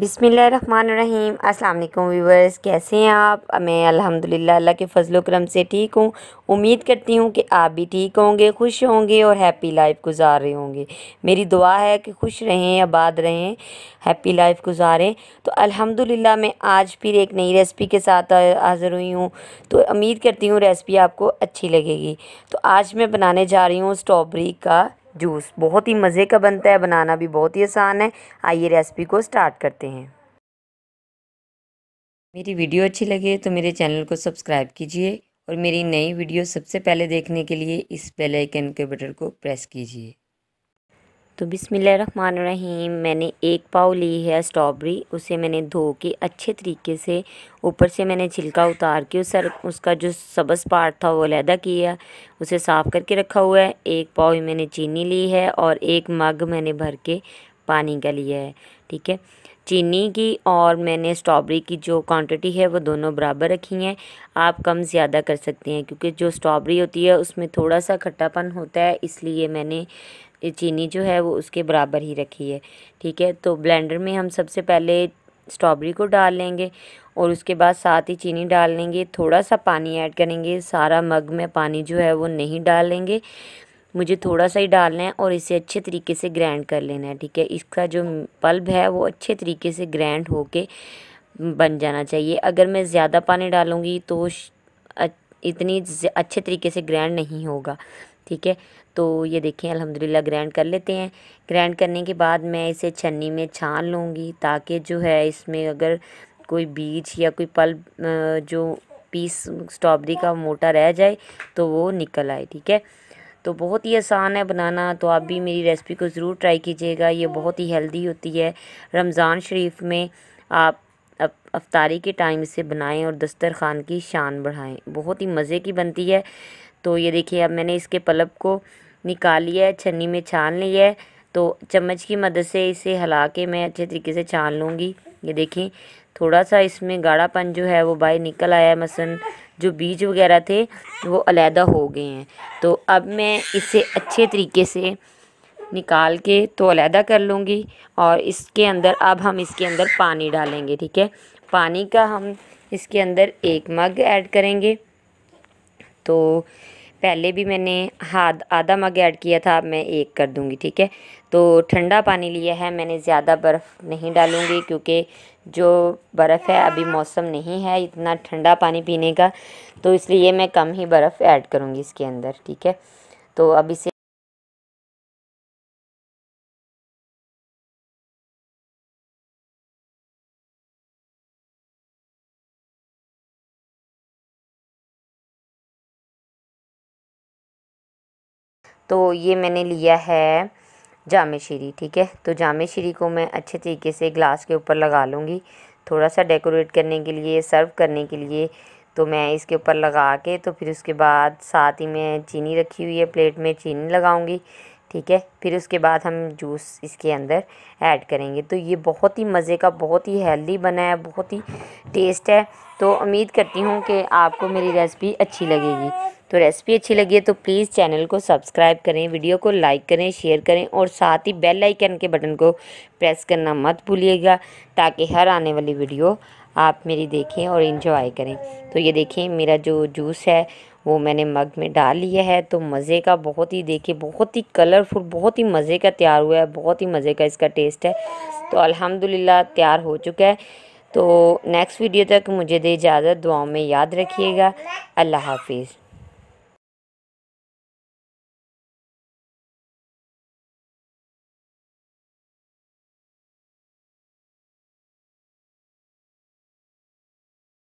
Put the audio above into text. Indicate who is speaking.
Speaker 1: बिसमीम् अल्लाम व्यूवर्स कैसे हैं आप मैं अल्हम्दुलिल्लाह अल्लाह के फ़जल करम से ठीक हूँ उम्मीद करती हूँ कि आप भी ठीक होंगे खुश होंगे और हैप्पी लाइफ गुजार रहे होंगे मेरी दुआ है कि खुश रहें आबाद रहें हैप्पी लाइफ गुजारें तो अल्हम्दुलिल्लाह मैं आज फिर एक नई रेसिपी के साथ हाज़िर हुई हूँ तो उम्मीद करती हूँ रेसिपी आपको अच्छी लगेगी तो आज मैं बनाने जा रही हूँ स्ट्रॉबेरी का जूस बहुत ही मज़े का बनता है बनाना भी बहुत ही आसान है आइए रेसिपी को स्टार्ट करते हैं मेरी वीडियो अच्छी लगे तो मेरे चैनल को सब्सक्राइब कीजिए और मेरी नई वीडियो सबसे पहले देखने के लिए इस बेल आइकन के बटन को प्रेस कीजिए तो बिसमीम मैंने एक पाव ली है स्ट्रॉबेरी उसे मैंने धो के अच्छे तरीके से ऊपर से मैंने छिलका उतार के उस सर उसका जो सबस पार्ट था वो लहदा किया उसे साफ़ करके रखा हुआ है एक पाव ही मैंने चीनी ली है और एक मग मैंने भर के पानी का लिया है ठीक है चीनी की और मैंने स्ट्रॉबेरी की जो क्वांटिटी है वो दोनों बराबर रखी हैं आप कम ज़्यादा कर सकते हैं क्योंकि जो स्ट्रॉबेरी होती है उसमें थोड़ा सा खट्टापन होता है इसलिए मैंने चीनी जो है वो उसके बराबर ही रखी है ठीक है तो ब्लेंडर में हम सबसे पहले स्ट्रॉबेरी को डाल लेंगे और उसके बाद साथ ही चीनी डाल लेंगे थोड़ा सा पानी ऐड करेंगे सारा मग में पानी जो है वो नहीं डालेंगे मुझे थोड़ा सा ही डालना है और इसे अच्छे तरीके से ग्रैंड कर लेना है ठीक है इसका जो पल्ब है वो अच्छे तरीके से ग्रैंड होके बन जाना चाहिए अगर मैं ज़्यादा पानी डालूँगी तो इतनी अच्छे तरीके से ग्रैंड नहीं होगा ठीक है तो ये देखें अल्हम्दुलिल्लाह ग्राइंड कर लेते हैं ग्राइंड करने के बाद मैं इसे छन्नी में छान लूँगी ताकि जो है इसमें अगर कोई बीज या कोई पल्ब जो पीस स्ट्रॉबेरी का मोटा रह जाए तो वो निकल आए ठीक है तो बहुत ही आसान है बनाना तो आप भी मेरी रेसिपी को ज़रूर ट्राई कीजिएगा ये बहुत ही हेल्दी होती है रमज़ान शरीफ में आप अफ्तारी के टाइम से बनाएं और दस्तरखान की शान बढ़ाएं बहुत ही मज़े की बनती है तो ये देखिए अब मैंने इसके पलब को निकाल लिया है छन्नी में छान लिया है तो चम्मच की मदद से इसे हिला के मैं अच्छे तरीके से छान लूँगी ये देखें थोड़ा सा इसमें गाढ़ापन जो है वो बाहर निकल आया मसन जो बीज वगैरह थे वो अलहदा हो गए हैं तो अब मैं इसे अच्छे तरीके से निकाल के तो अलहदा कर लूँगी और इसके अंदर अब हम इसके अंदर पानी डालेंगे ठीक है पानी का हम इसके अंदर एक मग ऐड करेंगे तो पहले भी मैंने हाथ आधा मग ऐड किया था अब मैं एक कर दूंगी ठीक है तो ठंडा पानी लिया है मैंने ज़्यादा बर्फ़ नहीं डालूंगी क्योंकि जो बर्फ़ है अभी मौसम नहीं है इतना ठंडा पानी पीने का तो इसलिए मैं कम ही बर्फ़ ऐड करूँगी इसके अंदर ठीक है तो अब इसे तो ये मैंने लिया है जामे शीरी ठीक है तो जामे शीरी को मैं अच्छे तरीके से ग्लास के ऊपर लगा लूँगी थोड़ा सा डेकोरेट करने के लिए सर्व करने के लिए तो मैं इसके ऊपर लगा के तो फिर उसके बाद साथ ही मैं चीनी रखी हुई है प्लेट में चीनी लगाऊंगी ठीक है फिर उसके बाद हम जूस इसके अंदर ऐड करेंगे तो ये बहुत ही मज़े का बहुत ही हेल्दी बना है बहुत ही टेस्ट है तो उम्मीद करती हूँ कि आपको मेरी रेसिपी अच्छी लगेगी तो रेसिपी अच्छी लगी है तो प्लीज़ चैनल को सब्सक्राइब करें वीडियो को लाइक करें शेयर करें और साथ ही बेल आइकन के बटन को प्रेस करना मत भूलिएगा ताकि हर आने वाली वीडियो आप मेरी देखें और इन्जॉय करें तो ये देखें मेरा जो जूस है वो मैंने मग में डाल लिया है तो मज़े का बहुत ही देखिए बहुत ही कलरफुल बहुत ही मज़े का तैयार हुआ है बहुत ही मज़े का इसका टेस्ट है तो अल्हम्दुलिल्लाह तैयार हो चुका है तो नेक्स्ट वीडियो तक मुझे दे इजाज़त दुआओं में याद रखिएगा अल्लाह हाफिज़